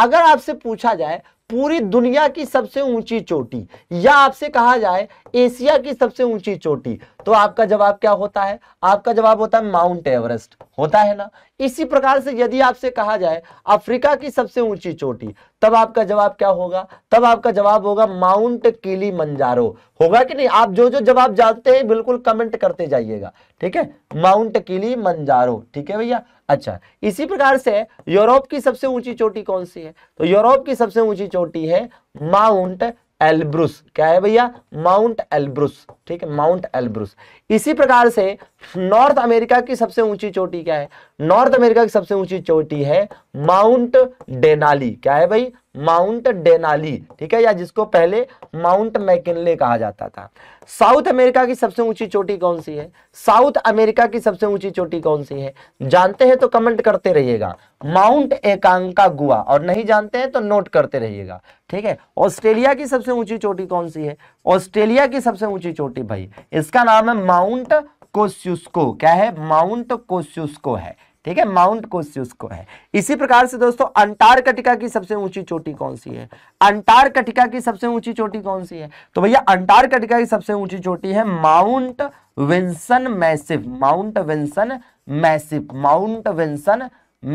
अगर आपसे पूछा जाए पूरी दुनिया की सबसे ऊंची चोटी या आपसे कहा जाए एशिया की सबसे ऊंची चोटी तो आपका जवाब क्या होता है आपका जवाब होता है माउंट एवरेस्ट होता है ना इसी प्रकार से यदि आपसे कहा जाए अफ्रीका की सबसे ऊंची चोटी तब आपका जवाब क्या होगा तब आपका जवाब होगा माउंट किली मंजारो होगा कि नहीं आप जो जो जवाब जानते हैं बिल्कुल कमेंट करते जाइएगा ठीक है माउंट किली मंजारो ठीक है भैया अच्छा इसी प्रकार से यूरोप की सबसे ऊंची चोटी कौन सी है तो यूरोप की सबसे ऊंची चोटी चोटी है माउंट एल्ब्रुस क्या है भैया माउंट एल्ब्रुस ठीक है माउंट एल्ब्रुस इसी प्रकार से नॉर्थ अमेरिका की सबसे ऊंची चोटी क्या है नॉर्थ अमेरिका की सबसे ऊंची चोटी है माउंट डेनाली क्या है भाई माउंट डेनाली ठीक है या जिसको पहले माउंट मैकिनले कहा जाता था साउथ अमेरिका की सबसे ऊंची चोटी कौन सी है साउथ अमेरिका की सबसे ऊंची चोटी कौन सी है जानते हैं तो कमेंट करते रहिएगा माउंट एकांका गुआ और नहीं जानते हैं तो नोट करते रहिएगा ठीक है ऑस्ट्रेलिया की सबसे ऊंची चोटी कौन सी है ऑस्ट्रेलिया की सबसे ऊंची चोटी भाई इसका नाम है माउंट कोस्यूस्को क्या है माउंट कोस्यूस्को है ठीक है माउंट कोस्यूस्को है इसी प्रकार से दोस्तों अंटार्कटिका की सबसे ऊंची चोटी कौन सी है अंटार्कटिका की सबसे ऊंची चोटी कौन सी है तो भैया अंटार्कटिका की सबसे ऊंची चोटी है Mount Vinson Massif Mount Vinson Massif Mount Vinson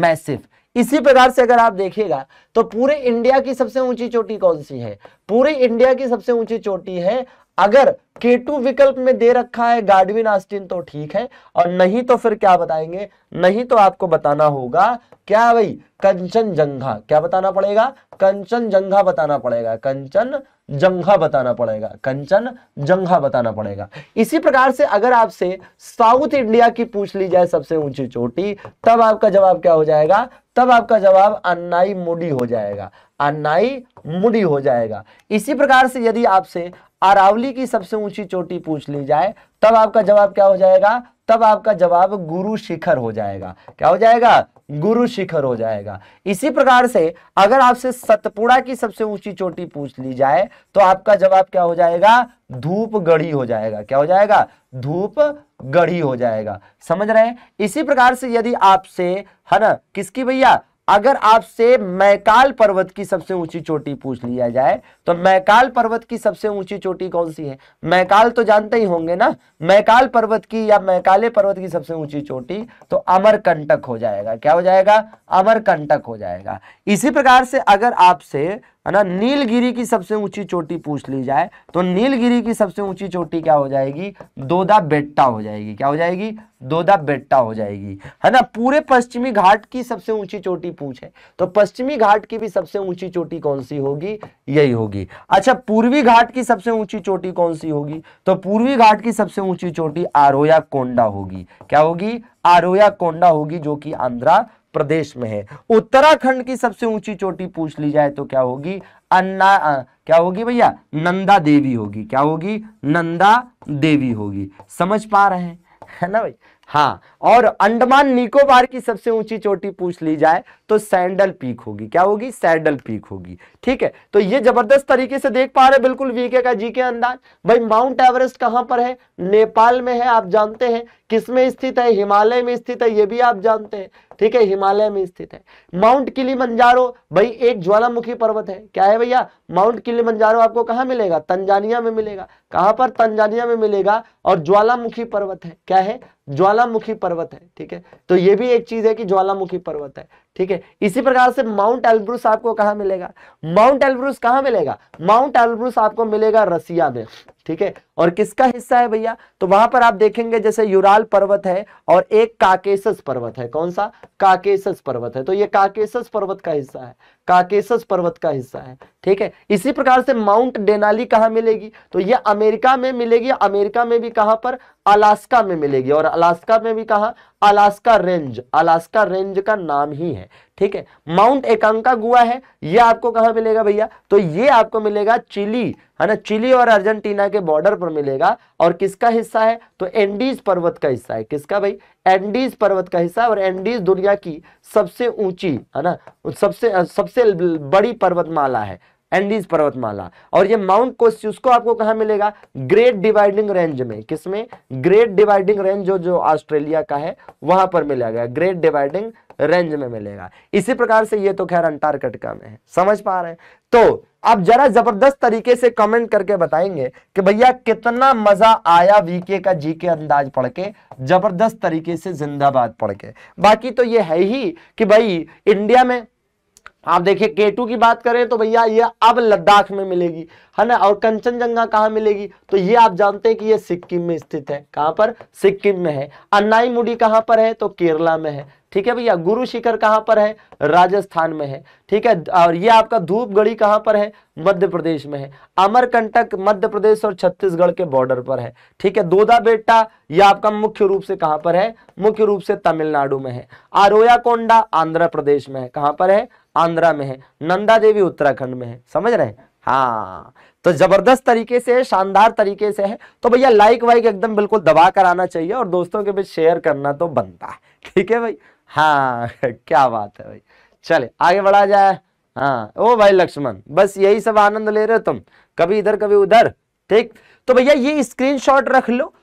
Massif इसी प्रकार से अगर आप देखिएगा तो पूरे इंडिया की सबसे ऊंची चोटी कौन सी है पूरे इंडिया की सबसे ऊंची चोटी है अगर के टू विकल्प में दे रखा है गार्डविन आस्टिन तो ठीक है और नहीं तो फिर क्या बताएंगे नहीं तो आपको बताना होगा क्या भाई कंचन जंघा क्या बताना पड़ेगा कंचन जंघा बताना पड़ेगा कंचन जंघा बताना पड़ेगा कंचन जंघा बताना पड़ेगा इसी प्रकार से अगर आपसे साउथ इंडिया की पूछ ली जाए सबसे ऊंची चोटी तब आपका जवाब क्या हो जाएगा तब आपका जवाब अन्नाई मुडी हो जाएगा अन्नाई मुडी हो जाएगा इसी प्रकार से यदि आपसे अरावली की सबसे ऊंची चोटी पूछ ली जाए तब आपका जवाब क्या हो जाएगा तब आपका जवाब गुरु शिखर हो जाएगा क्या हो जाएगा गुरु शिखर हो जाएगा इसी प्रकार से अगर आपसे सतपुड़ा की सबसे ऊंची चोटी पूछ ली जाए तो आपका जवाब क्या हो जाएगा धूप गढ़ी हो जाएगा क्या हो जाएगा धूप गढ़ी हो जाएगा समझ रहे हैं इसी प्रकार से यदि आपसे है ना किसकी भैया अगर आपसे मैकाल पर्वत की सबसे ऊंची चोटी पूछ लिया जाए तो मैकाल पर्वत की सबसे ऊंची चोटी कौन सी है मैकाल तो जानते ही होंगे ना मैकाल पर्वत की या मैकाले पर्वत की सबसे ऊंची चोटी तो अमरकंटक हो जाएगा क्या हो जाएगा अमरकंटक हो जाएगा इसी प्रकार से अगर आपसे है ना नीलगिरी की सबसे ऊंची चोटी पूछ ली जाए तो नीलगिरी की सबसे ऊंची चोटी क्या हो जाएगी दोदा बेट्टा हो जाएगी क्या हो जाएगी दोदा बेट्टा हो जाएगी है ना पूरे पश्चिमी घाट की सबसे ऊंची चोटी पूछे तो पश्चिमी घाट की भी सबसे ऊंची चोटी कौन सी होगी यही होगी अच्छा पूर्वी घाट की सबसे ऊंची चोटी कौन सी होगी तो पूर्वी घाट की सबसे ऊंची चोटी आरोया कोंडा होगी क्या होगी आरोया कोंडा होगी जो कि आंध्रा प्रदेश में है उत्तराखंड की सबसे ऊंची चोटी पूछ ली जाए तो क्या होगी अन्ना क्या होगी भैया नंदा देवी होगी क्या होगी नंदा देवी होगी समझ पा रहे हैं है ना भाई हाँ और अंडमान निकोबार की सबसे ऊंची चोटी पूछ ली जाए तो सैंडल पीक होगी क्या होगी सैंडल पीक होगी ठीक है तो ये जबरदस्त तरीके से देख पा रहे बिल्कुल वीके का जी के अंदाज भाई माउंट एवरेस्ट कहां पर है नेपाल में है आप जानते हैं किसमें स्थित है हिमालय में स्थित है ये भी आप जानते हैं ठीक है हिमालय में स्थित है माउंट किली भाई एक ज्वालामुखी पर्वत है क्या है भैया माउंट किली आपको कहाँ मिलेगा तंजानिया में मिलेगा कहां पर तंजानिया में मिलेगा और ज्वालामुखी पर्वत है क्या है ज्वालामुखी पर्वत पर्वत है ठीक है तो ये भी एक चीज है कि ज्वालामुखी पर्वत है ठीक है इसी प्रकार से माउंट एल्ब्रूस आपको कहा मिलेगा माउंट एल्ब्रूस कहा मिलेगा माउंट एल्ब्रूस आपको मिलेगा रसिया में ठीक है और किसका हिस्सा है भैया तो वहां पर आप देखेंगे जैसे यूराल पर्वत है और एक काकेसस पर्वत है कौन सा काकेसस पर्वत है तो ये काकेसस पर्वत का हिस्सा है काकेसस पर्वत का हिस्सा है ठीक है इसी प्रकार से माउंट डेनाली कहा मिलेगी तो ये अमेरिका में मिलेगी अमेरिका में भी कहां पर अलास्का में मिलेगी और अलास्का में भी कहा अलास्का रेंज अलास्का रेंज का नाम ही है ठीक है माउंट एकांका गुआ है ये आपको कहां मिलेगा भैया तो ये आपको मिलेगा चिली है ना चिली और अर्जेंटीना के बॉर्डर पर मिलेगा और किसका हिस्सा है तो एंडीज पर्वत का हिस्सा है किसका भाई एंडीज पर्वत का हिस्सा और एंडीज दुनिया की सबसे ऊंची है ना सबसे सबसे बड़ी पर्वतमाला है एंडीज पर्वतमाला और ये माउंट कोस्यूस को आपको कहा मिलेगा ग्रेट डिवाइडिंग रेंज में किसमें ग्रेट डिवाइडिंग रेंज जो जो ऑस्ट्रेलिया का है वहां पर मिला गया ग्रेट डिवाइडिंग रेंज में मिलेगा इसी प्रकार से ये तो खैर अंटार्कटिका में है समझ पा रहे हैं तो आप जरा जबरदस्त तरीके से कमेंट करके बताएंगे कि भैया कितना मजा आया वीके का जी के अंदाज पढ़ के जबरदस्त तरीके से जिंदाबाद पढ़ के बाकी तो ये है ही कि भाई इंडिया में आप देखिए केटू की बात करें तो भैया ये अब लद्दाख में मिलेगी है ना और कंचनजंगा कहाँ मिलेगी तो ये आप जानते हैं कि ये सिक्किम में स्थित है कहाँ पर सिक्किम में है अन्नाई मुडी कहाँ पर है तो केरला में है ठीक है भैया गुरु शिखर कहाँ पर है राजस्थान में है ठीक है और ये आपका धूपगढ़ी कहाँ पर है मध्य प्रदेश में है अमरकंटक मध्य प्रदेश और छत्तीसगढ़ के बॉर्डर पर है ठीक है दोदा बेटा ये आपका मुख्य रूप से कहाँ पर है मुख्य रूप से तमिलनाडु में है आरोया कोंडा आंध्र प्रदेश में है कहाँ पर है आंध्रा में है नंदा देवी उत्तराखंड में है समझ रहे हैं हाँ तो जबरदस्त तरीके से है शानदार तरीके से है तो भैया लाइक वाइक एकदम बिल्कुल दबा कर आना चाहिए और दोस्तों के बीच शेयर करना तो बनता है ठीक है भाई हाँ क्या बात है भाई चले आगे बढ़ा जाए हाँ ओ भाई लक्ष्मण बस यही सब आनंद ले रहे हो तुम कभी इधर कभी उधर ठीक तो भैया ये स्क्रीनशॉट रख लो